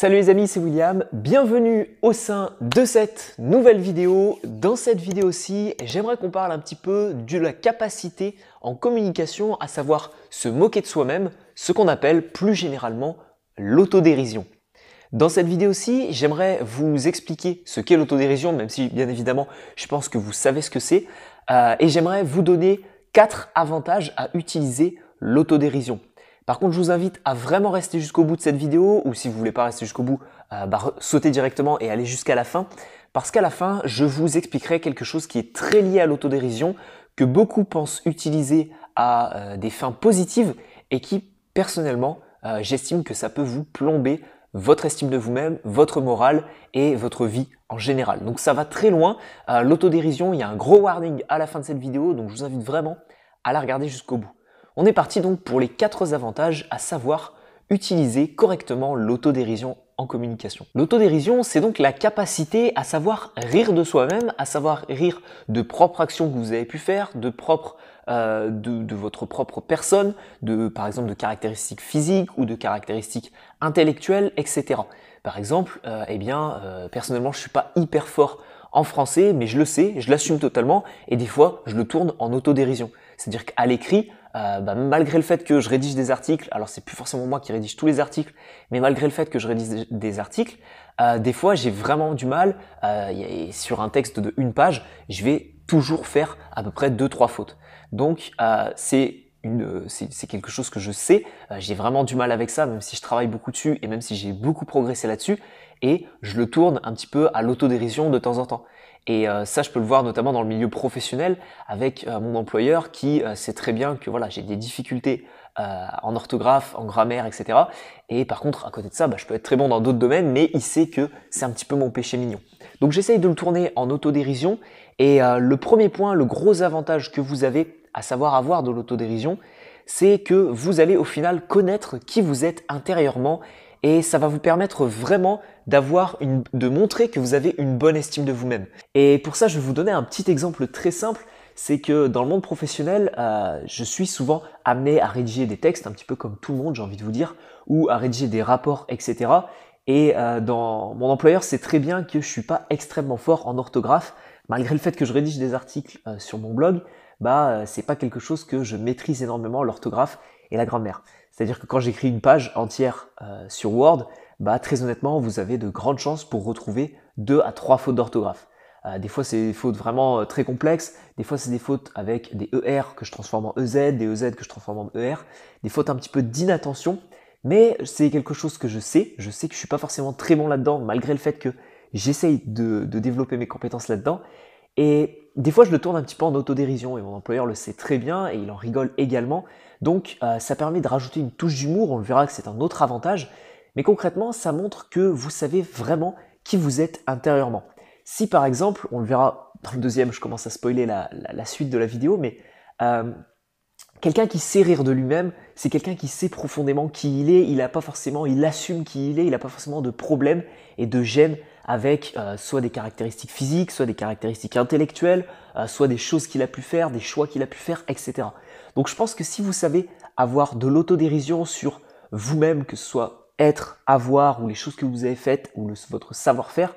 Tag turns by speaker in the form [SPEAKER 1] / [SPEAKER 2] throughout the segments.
[SPEAKER 1] Salut les amis, c'est William. Bienvenue au sein de cette nouvelle vidéo. Dans cette vidéo-ci, j'aimerais qu'on parle un petit peu de la capacité en communication, à savoir se moquer de soi-même, ce qu'on appelle plus généralement l'autodérision. Dans cette vidéo-ci, j'aimerais vous expliquer ce qu'est l'autodérision, même si bien évidemment je pense que vous savez ce que c'est, euh, et j'aimerais vous donner quatre avantages à utiliser l'autodérision. Par contre, je vous invite à vraiment rester jusqu'au bout de cette vidéo, ou si vous voulez pas rester jusqu'au bout, euh, bah, sauter directement et aller jusqu'à la fin, parce qu'à la fin, je vous expliquerai quelque chose qui est très lié à l'autodérision, que beaucoup pensent utiliser à euh, des fins positives, et qui, personnellement, euh, j'estime que ça peut vous plomber votre estime de vous-même, votre morale et votre vie en général. Donc ça va très loin. L'autodérision, il y a un gros warning à la fin de cette vidéo, donc je vous invite vraiment à la regarder jusqu'au bout. On est parti donc pour les quatre avantages, à savoir utiliser correctement l'autodérision en communication. L'autodérision, c'est donc la capacité à savoir rire de soi-même, à savoir rire de propres actions que vous avez pu faire, de propres euh, de, votre propre personne, de par exemple de caractéristiques physiques ou de caractéristiques intellectuelles, etc. Par exemple, euh, eh bien, euh, personnellement, je suis pas hyper fort en français, mais je le sais, je l'assume totalement, et des fois, je le tourne en autodérision. C'est-à-dire qu'à l'écrit, euh, bah, malgré le fait que je rédige des articles, alors c'est plus forcément moi qui rédige tous les articles, mais malgré le fait que je rédige des articles, euh, des fois j'ai vraiment du mal, euh, sur un texte de une page, je vais toujours faire à peu près deux trois fautes. Donc c'est c'est quelque chose que je sais, j'ai vraiment du mal avec ça, même si je travaille beaucoup dessus et même si j'ai beaucoup progressé là-dessus, et je le tourne un petit peu à l'autodérision de temps en temps. Et euh, ça, je peux le voir notamment dans le milieu professionnel avec euh, mon employeur qui euh, sait très bien que voilà, j'ai des difficultés en orthographe, en grammaire, etc. Et par contre, à côté de ça, bah, je peux être très bon dans d'autres domaines, mais il sait que c'est un petit peu mon péché mignon. Donc j'essaye de le tourner en autodérision. Et le premier point, le gros avantage que vous avez, à savoir avoir de l'autodérision, c'est que vous allez au final connaître qui vous êtes intérieurement et ça va vous permettre vraiment d'avoir de montrer que vous avez une bonne estime de vous-même. Et pour ça, je vais vous donner un petit exemple très simple. C'est que dans le monde professionnel, euh, je suis souvent amené à rédiger des textes, un petit peu comme tout le monde, j'ai envie de vous dire, ou à rédiger des rapports, etc. Et euh, dans mon employeur c'est très bien que je suis pas extrêmement fort en orthographe, malgré le fait que je rédige des articles euh, sur mon blog. Bah, c'est pas quelque chose que je maîtrise énormément l'orthographe et la grammaire. C'est-à-dire que quand j'écris une page entière euh, sur Word, bah, très honnêtement, vous avez de grandes chances pour retrouver deux à trois fautes d'orthographe. Euh, des fois, c'est des fautes vraiment euh, très complexes. Des fois, c'est des fautes avec des ER que je transforme en EZ, des EZ que je transforme en ER. Des fautes un petit peu d'inattention. Mais c'est quelque chose que je sais. Je sais que je ne suis pas forcément très bon là-dedans, malgré le fait que j'essaye de développer mes compétences là-dedans. Et des fois, je le tourne un petit peu en autodérision, et mon employeur le sait très bien, et il en rigole également. Donc, euh, ça permet de rajouter une touche d'humour, on le verra que c'est un autre avantage. Mais concrètement, ça montre que vous savez vraiment qui vous êtes intérieurement. Si par exemple, on le verra dans le deuxième, je commence à spoiler la, suite de la vidéo, mais euh, Quelqu'un qui sait rire de lui-même, c'est quelqu'un qui sait profondément qui il est, il n'a pas forcément, il assume qui il est, il n'a pas forcément de problème et de gêne avec euh, soit des caractéristiques physiques, soit des caractéristiques intellectuelles, euh, soit des choses qu'il a pu faire, des choix qu'il a pu faire, etc. Donc je pense que si vous savez avoir de l'autodérision sur vous-même, que ce soit être, avoir, ou les choses que vous avez faites, ou votre savoir-faire,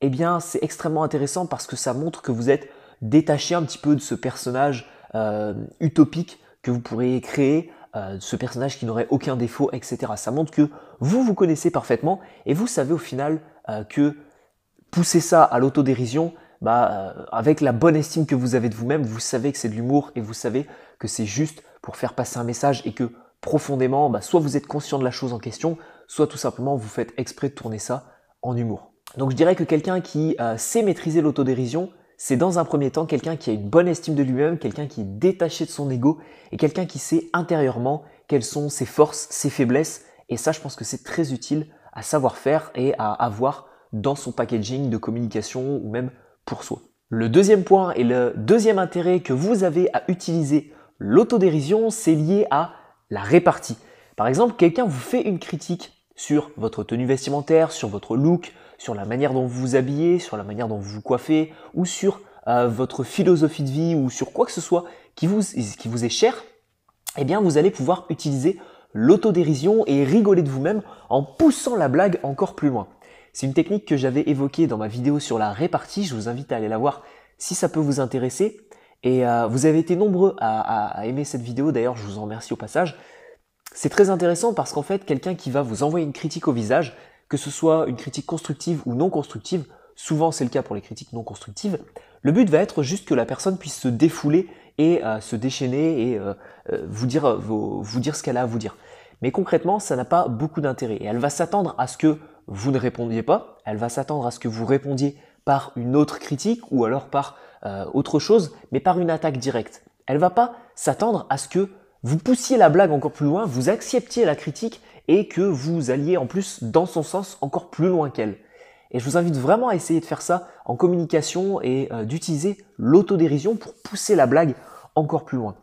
[SPEAKER 1] eh bien c'est extrêmement intéressant parce que ça montre que vous êtes détaché un petit peu de ce personnage euh, utopique que vous pourriez créer euh, ce personnage qui n'aurait aucun défaut, etc. Ça montre que vous vous connaissez parfaitement et vous savez au final euh, que pousser ça à l'autodérision, bah, euh, avec la bonne estime que vous avez de vous-même, vous savez que c'est de l'humour et vous savez que c'est juste pour faire passer un message et que profondément, bah, soit vous êtes conscient de la chose en question, soit tout simplement vous faites exprès de tourner ça en humour. Donc je dirais que quelqu'un qui sait maîtriser l'autodérision, c'est dans un premier temps quelqu'un qui a une bonne estime de lui-même, quelqu'un qui est détaché de son ego et quelqu'un qui sait intérieurement quelles sont ses forces, ses faiblesses. Et ça, je pense que c'est très utile à savoir faire et à avoir dans son packaging de communication ou même pour soi. Le deuxième point et le deuxième intérêt que vous avez à utiliser l'autodérision, c'est lié à la répartie. Par exemple, quelqu'un vous fait une critique sur votre tenue vestimentaire, sur votre look, sur la manière dont vous vous habillez, sur la manière dont vous vous coiffez, ou sur euh, votre philosophie de vie, ou sur quoi que ce soit qui vous, est cher, eh bien vous allez pouvoir utiliser l'autodérision et rigoler de vous-même en poussant la blague encore plus loin. C'est une technique que j'avais évoquée dans ma vidéo sur la répartie, je vous invite à aller la voir si ça peut vous intéresser. Et euh, vous avez été nombreux à aimer cette vidéo, d'ailleurs je vous en remercie au passage. C'est très intéressant parce qu'en fait, quelqu'un qui va vous envoyer une critique au visage, que ce soit une critique constructive ou non constructive, souvent c'est le cas pour les critiques non constructives, le but va être juste que la personne puisse se défouler et euh, se déchaîner et euh, euh, vous, dire, vous dire ce qu'elle a à vous dire. Mais concrètement, ça n'a pas beaucoup d'intérêt. Et elle va s'attendre à ce que vous ne répondiez pas, elle va s'attendre à ce que vous répondiez par une autre critique ou alors par autre chose, mais par une attaque directe. Elle va pas s'attendre à ce que vous poussiez la blague encore plus loin, vous acceptiez la critique et que vous alliez en plus dans son sens encore plus loin qu'elle. Et je vous invite vraiment à essayer de faire ça en communication et euh, d'utiliser l'autodérision pour pousser la blague encore plus loin.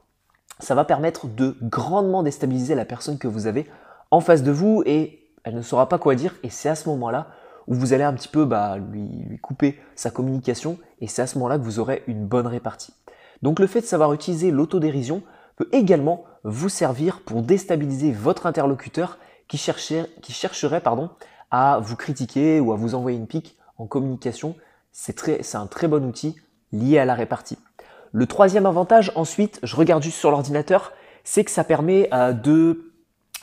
[SPEAKER 1] Ça va permettre de grandement déstabiliser la personne que vous avez en face de vous et elle ne saura pas quoi dire et c'est à ce moment-là où vous allez un petit peu bah, lui couper sa communication et c'est à ce moment-là que vous aurez une bonne répartie. Donc le fait de savoir utiliser l'autodérision, peut également vous servir pour déstabiliser votre interlocuteur qui, qui chercherait pardon, à vous critiquer ou à vous envoyer une pique en communication. C'est un très bon outil lié à la répartie. Le troisième avantage, ensuite, je regarde juste sur l'ordinateur, c'est que ça permet euh, de...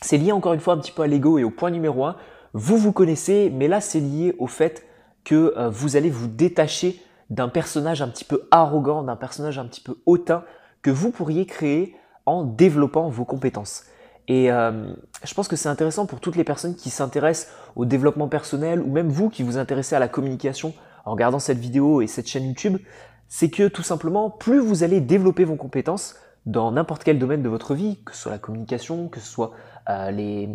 [SPEAKER 1] C'est lié encore une fois un petit peu à l'ego et au point numéro 1. Vous vous connaissez, mais là c'est lié au fait que euh, vous allez vous détacher d'un personnage un petit peu arrogant, d'un personnage un petit peu hautain, vous pourriez créer en développant vos compétences. Et euh, je pense que c'est intéressant pour toutes les personnes qui s'intéressent au développement personnel ou même vous qui vous intéressez à la communication en regardant cette vidéo et cette chaîne YouTube, c'est que tout simplement, plus vous allez développer vos compétences dans n'importe quel domaine de votre vie, que ce soit la communication, que ce soit euh, les,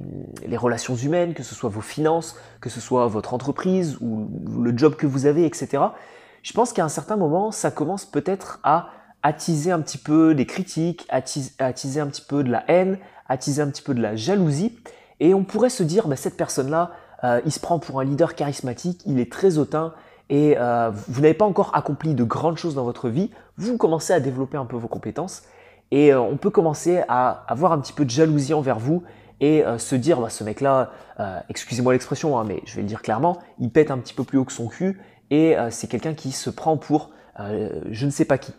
[SPEAKER 1] les, relations humaines, que ce soit vos finances, que ce soit votre entreprise ou le job que vous avez, etc., je pense qu'à un certain moment, ça commence peut-être à attiser un petit peu des critiques, attiser, un petit peu de la haine, attiser un petit peu de la jalousie. Et on pourrait se dire, bah, cette personne-là, euh, il se prend pour un leader charismatique, il est très hautain, et euh, vous n'avez pas encore accompli de grandes choses dans votre vie, vous commencez à développer un peu vos compétences, et euh, on peut commencer à avoir un petit peu de jalousie envers vous, et se dire, bah, ce mec-là, excusez-moi l'expression, hein, mais je vais le dire clairement, il pète un petit peu plus haut que son cul, et c'est quelqu'un qui se prend pour je ne sais pas qui.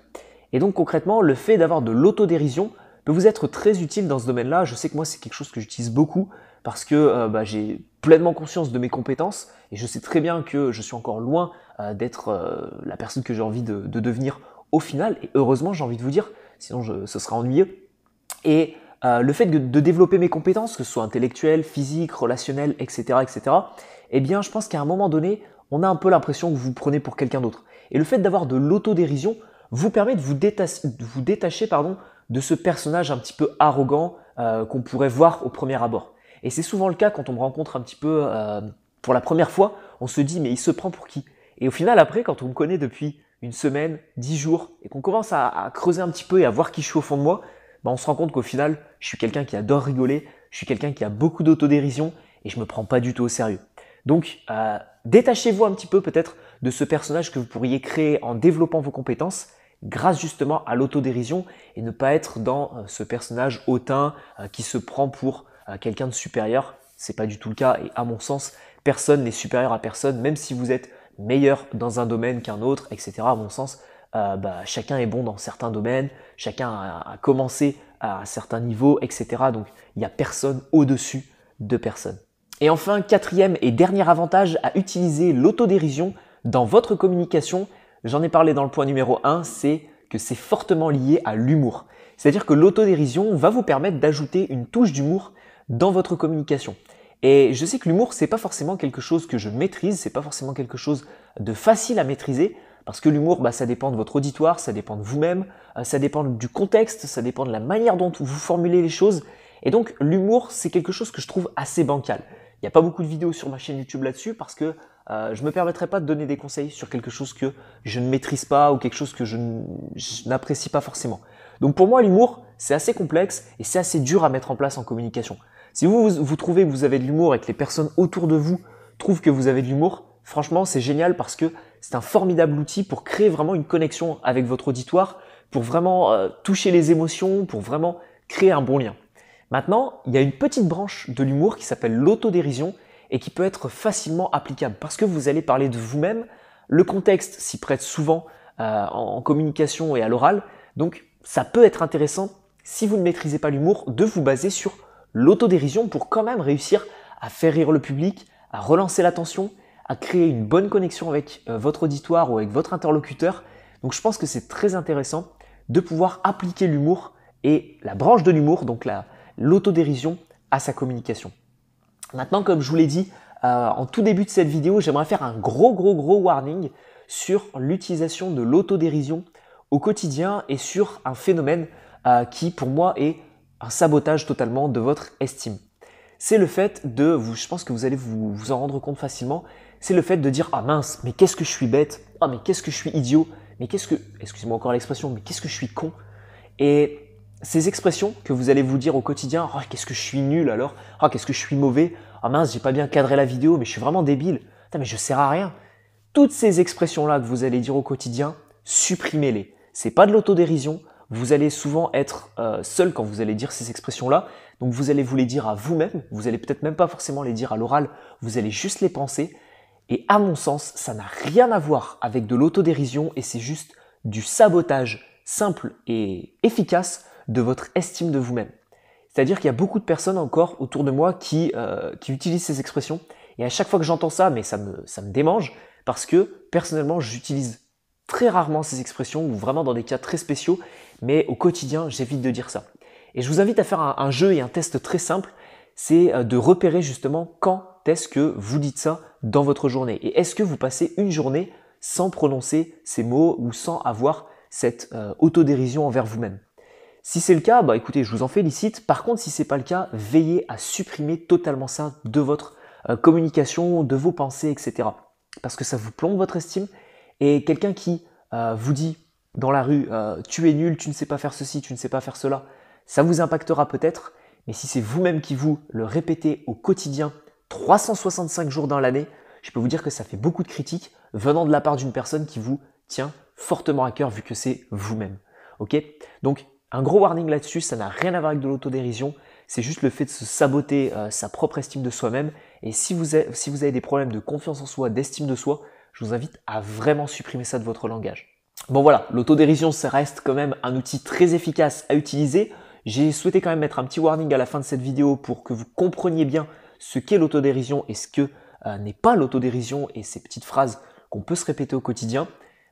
[SPEAKER 1] Et donc concrètement, le fait d'avoir de l'autodérision peut vous être très utile dans ce domaine-là. Je sais que moi, c'est quelque chose que j'utilise beaucoup parce que euh, bah, j'ai pleinement conscience de mes compétences et je sais très bien que je suis encore loin euh, d'être euh, la personne que j'ai envie de, devenir au final. Et heureusement, j'ai envie de vous dire, sinon ce sera ennuyeux. Et le fait de, de développer mes compétences, que ce soit intellectuelles, physiques, relationnelles, etc., etc., eh bien, je pense qu'à un moment donné, on a un peu l'impression que vous vous prenez pour quelqu'un d'autre. Et le fait d'avoir de l'autodérision vous permet de vous détacher, de, pardon, de ce personnage un petit peu arrogant euh, qu'on pourrait voir au premier abord. Et c'est souvent le cas quand on me rencontre un petit peu euh, pour la première fois, on se dit mais il se prend pour qui Et au final après, quand on me connaît depuis une semaine, dix jours, et qu'on commence à, creuser un petit peu et à voir qui je suis au fond de moi, bah, on se rend compte qu'au final, je suis quelqu'un qui adore rigoler, je suis quelqu'un qui a beaucoup d'autodérision et je me prends pas du tout au sérieux. Donc euh, détachez-vous un petit peu peut-être de ce personnage que vous pourriez créer en développant vos compétences grâce justement à l'autodérision et ne pas être dans euh, ce personnage hautain euh, qui se prend pour euh, quelqu'un de supérieur. n'est pas du tout le cas et à mon sens, personne n'est supérieur à personne, même si vous êtes meilleur dans un domaine qu'un autre, etc. À mon sens, bah, chacun est bon dans certains domaines, chacun a, commencé à certains certain niveau, etc. Donc il n'y a personne au-dessus de personne. Et enfin, quatrième et dernier avantage à utiliser l'autodérision dans votre communication, J'en ai parlé dans le point numéro 1, c'est que c'est fortement lié à l'humour. C'est-à-dire que l'autodérision va vous permettre d'ajouter une touche d'humour dans votre communication. Et je sais que l'humour, c'est pas forcément quelque chose que je maîtrise, c'est pas forcément quelque chose de facile à maîtriser, parce que l'humour, bah, ça dépend de votre auditoire, ça dépend de vous-même, euh, ça dépend du contexte, ça dépend de la manière dont vous formulez les choses. Et donc, l'humour, c'est quelque chose que je trouve assez bancal. Il n'y a pas beaucoup de vidéos sur ma chaîne YouTube là-dessus, parce que euh, je ne me permettrai pas de donner des conseils sur quelque chose que je ne maîtrise pas ou quelque chose que je n'apprécie pas forcément. Donc pour moi, l'humour, c'est assez complexe et c'est assez dur à mettre en place en communication. Si vous, vous, trouvez que vous avez de l'humour et que les personnes autour de vous trouvent que vous avez de l'humour, franchement, c'est génial parce que c'est un formidable outil pour créer vraiment une connexion avec votre auditoire, pour vraiment euh, toucher les émotions, pour vraiment créer un bon lien. Maintenant, il y a une petite branche de l'humour qui s'appelle l'autodérision et qui peut être facilement applicable parce que vous allez parler de vous-même, le contexte s'y prête souvent euh, en, communication et à l'oral, donc ça peut être intéressant, si vous ne maîtrisez pas l'humour, de vous baser sur l'autodérision pour quand même réussir à faire rire le public, à relancer l'attention, à créer une bonne connexion avec euh, votre auditoire ou avec votre interlocuteur. Donc je pense que c'est très intéressant de pouvoir appliquer l'humour et la branche de l'humour, donc l'autodérision, à sa communication. Maintenant, comme je vous l'ai dit euh, en tout début de cette vidéo, j'aimerais faire un gros, gros, gros warning sur l'utilisation de l'autodérision au quotidien et sur un phénomène euh, qui, pour moi, est un sabotage totalement de votre estime. C'est le fait de, vous, je pense que vous allez vous, vous en rendre compte facilement, c'est le fait de dire ah mince, mais qu'est-ce que je suis bête, ah mais qu'est-ce que je suis idiot, mais qu'est-ce que, excusez-moi encore l'expression, mais qu'est-ce que je suis con. Et ces expressions que vous allez vous dire au quotidien, oh, qu'est-ce que je suis nul alors, oh, qu'est-ce que je suis mauvais, oh, mince, j'ai pas bien cadré la vidéo, mais je suis vraiment débile, mais je sers à rien. Toutes ces expressions-là que vous allez dire au quotidien, supprimez-les. C'est pas de l'autodérision, vous allez souvent être euh, seul quand vous allez dire ces expressions-là, donc vous allez vous les dire à vous-même, vous allez peut-être même pas forcément les dire à l'oral, vous allez juste les penser, et à mon sens, ça n'a rien à voir avec de l'autodérision et c'est juste du sabotage simple et efficace de votre estime de vous-même. C'est-à-dire qu'il y a beaucoup de personnes encore autour de moi qui, euh, qui utilisent ces expressions. Et à chaque fois que j'entends ça, mais ça me, ça me démange, parce que personnellement, j'utilise très rarement ces expressions, ou vraiment dans des cas très spéciaux, mais au quotidien, j'évite de dire ça. Et je vous invite à faire un, jeu et un test très simple, c'est euh, de repérer justement quand est-ce que vous dites ça dans votre journée. Et est-ce que vous passez une journée sans prononcer ces mots ou sans avoir cette euh, autodérision envers vous-même si c'est le cas, bah écoutez, je vous en félicite. Par contre, si ce n'est pas le cas, veillez à supprimer totalement ça de votre euh, communication, de vos pensées, etc. Parce que ça vous plombe votre estime. Et quelqu'un qui euh, vous dit dans la rue, euh, tu es nul, tu ne sais pas faire ceci, tu ne sais pas faire cela, ça vous impactera peut-être. Mais si c'est vous-même qui vous le répétez au quotidien, 365 jours dans l'année, je peux vous dire que ça fait beaucoup de critiques venant de la part d'une personne qui vous tient fortement à cœur vu que c'est vous-même. Ok Donc un gros warning là-dessus, ça n'a rien à voir avec de l'autodérision, c'est juste le fait de se saboter euh, sa propre estime de soi-même. Et si vous, avez, si vous avez des problèmes de confiance en soi, d'estime de soi, je vous invite à vraiment supprimer ça de votre langage. Bon voilà, l'autodérision, ça reste quand même un outil très efficace à utiliser. J'ai souhaité quand même mettre un petit warning à la fin de cette vidéo pour que vous compreniez bien ce qu'est l'autodérision et ce que euh, n'est pas l'autodérision et ces petites phrases qu'on peut se répéter au quotidien.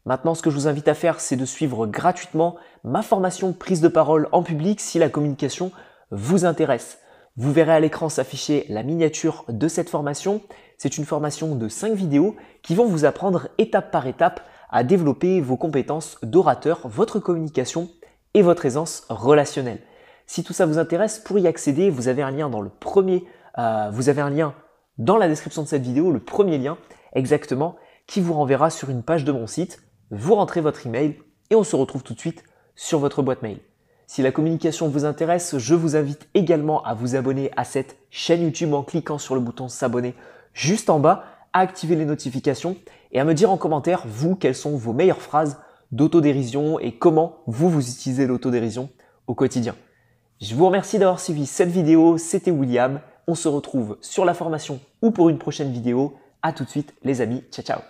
[SPEAKER 1] Maintenant, ce que je vous invite à faire, c'est de suivre gratuitement ma formation prise de parole en public si la communication vous intéresse. Vous verrez à l'écran s'afficher la miniature de cette formation. C'est une formation de 5 vidéos qui vont vous apprendre étape par étape à développer vos compétences d'orateur, votre communication et votre aisance relationnelle. Si tout ça vous intéresse, pour y accéder, vous avez un lien dans le premier, euh, vous avez un lien dans la description de cette vidéo, le premier lien exactement, qui vous renverra sur une page de mon site vous rentrez votre email et on se retrouve tout de suite sur votre boîte mail. Si la communication vous intéresse, je vous invite également à vous abonner à cette chaîne YouTube en cliquant sur le bouton s'abonner juste en bas, à activer les notifications et à me dire en commentaire, vous, quelles sont vos meilleures phrases d'autodérision et comment vous, vous utilisez l'autodérision au quotidien. Je vous remercie d'avoir suivi cette vidéo, c'était William. On se retrouve sur la formation ou pour une prochaine vidéo. À tout de suite les amis, ciao ciao